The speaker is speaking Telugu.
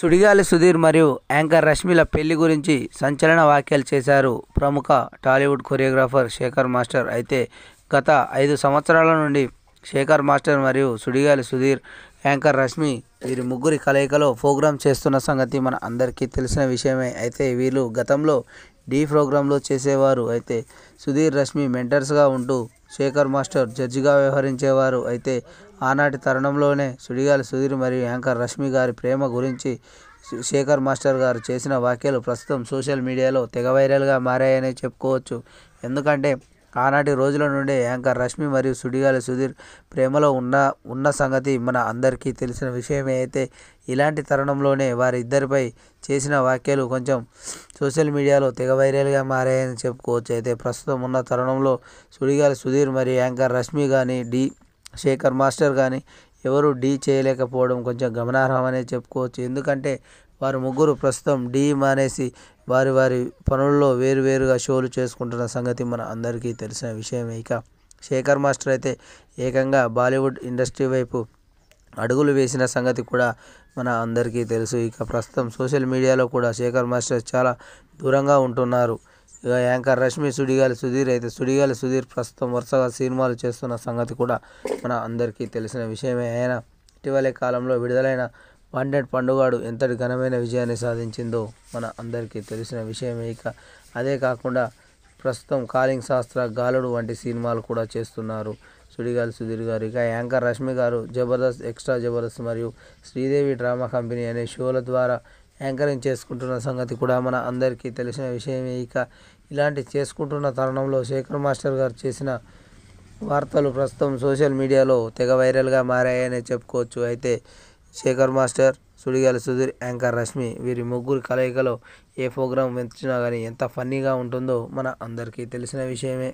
సుడిగాలి సుధీర్ మరియు యాంకర్ రష్మిల పెళ్లి గురించి సంచలన వ్యాఖ్యలు చేశారు ప్రముఖ టాలీవుడ్ కొరియోగ్రాఫర్ శేఖర్ మాస్టర్ అయితే గత ఐదు సంవత్సరాల నుండి శేఖర్ మాస్టర్ మరియు సుడిగాలి సుధీర్ యాంకర్ రష్మి వీరి ముగ్గురి కలయికలో ప్రోగ్రాం చేస్తున్న సంగతి మన అందరికీ తెలిసిన విషయమే అయితే వీళ్ళు గతంలో డీ ప్రోగ్రాంలో చేసేవారు అయితే సుధీర్ రష్మి మెంటర్స్గా ఉంటూ శేఖర్ మాస్టర్ జడ్జిగా వ్యవహరించేవారు అయితే ఆనాటి తరుణంలోనే సుడిగాలి సుధీర్ మరియు యాంకర్ రష్మి గారి ప్రేమ గురించి శేఖర్ మాస్టర్ గారు చేసిన వ్యాఖ్యలు ప్రస్తుతం సోషల్ మీడియాలో తెగ వైరల్గా మారాయని చెప్పుకోవచ్చు ఎందుకంటే ఆనాటి రోజుల నుండి యాంకర్ రష్మి మరియు సుడిగాలి సుధీర్ ప్రేమలో ఉన్న ఉన్న సంగతి మన అందరికీ తెలిసిన విషయమే అయితే ఇలాంటి తరుణంలోనే వారిద్దరిపై చేసిన వ్యాఖ్యలు కొంచెం సోషల్ మీడియాలో తెగ వైరల్గా మారాయని చెప్పుకోవచ్చు అయితే ప్రస్తుతం ఉన్న తరుణంలో సుడిగాలి సుధీర్ మరియు యాంకర్ రష్మి కానీ డి శేఖర్ మాస్టర్ కానీ ఎవరు డీ చేయలేకపోవడం కొంచెం గమనార్హమనే చెప్పుకోవచ్చు ఎందుకంటే వారు ముగ్గురు ప్రస్తుతం డీ మానేసి వారి వారి పనుల్లో వేరువేరుగా షోలు చేసుకుంటున్న సంగతి మన అందరికీ తెలిసిన విషయమే ఇక శేఖర్ మాస్టర్ అయితే ఏకంగా బాలీవుడ్ ఇండస్ట్రీ వైపు అడుగులు వేసిన సంగతి కూడా మన అందరికీ తెలుసు ఇక ప్రస్తుతం సోషల్ మీడియాలో కూడా శేఖర్ మాస్టర్ చాలా దూరంగా ఉంటున్నారు ఇక యాంకర్ రష్మి సుడిగాలి సుధీర్ అయితే సుడిగాలి సుధీర్ ప్రస్తుతం వరుసగా సినిమాలు చేస్తున్న సంగతి కూడా మన అందరికీ తెలిసిన విషయమే ఆయన ఇటీవలే కాలంలో విడుదలైన వండెడ్ పండుగాడు ఎంతటి ఘనమైన విజయాన్ని సాధించిందో మన అందరికీ తెలిసిన విషయమే ఇక అదే కాకుండా ప్రస్తుతం కాలింగ్ శాస్త్ర గాలుడు వంటి సినిమాలు కూడా చేస్తున్నారు సుడిగాలి సుధీర్ గారు ఇక యాంకర్ రష్మి గారు జబర్దస్త్ ఎక్స్ట్రా జబర్దస్త్ మరియు శ్రీదేవి డ్రామా కంపెనీ అనే షోల ద్వారా యాంకరింగ్ చేసుకుంటున్న సంగతి కూడా మన అందరికీ తెలిసిన విషయమే ఇక ఇలాంటి చేసుకుంటున్న తరుణంలో శేఖర్ మాస్టర్ గారు చేసిన వార్తలు ప్రస్తుతం సోషల్ మీడియాలో తెగ వైరల్గా మారాయనే చెప్పుకోవచ్చు అయితే శేఖర్ మాస్టర్ సుడిగాల సుధీర్ యాంకర్ రష్మి వీరి ముగ్గురు కలయికలో ఏ ప్రోగ్రాం వెంచినా కానీ ఎంత ఫన్నీగా ఉంటుందో మన అందరికీ తెలిసిన విషయమే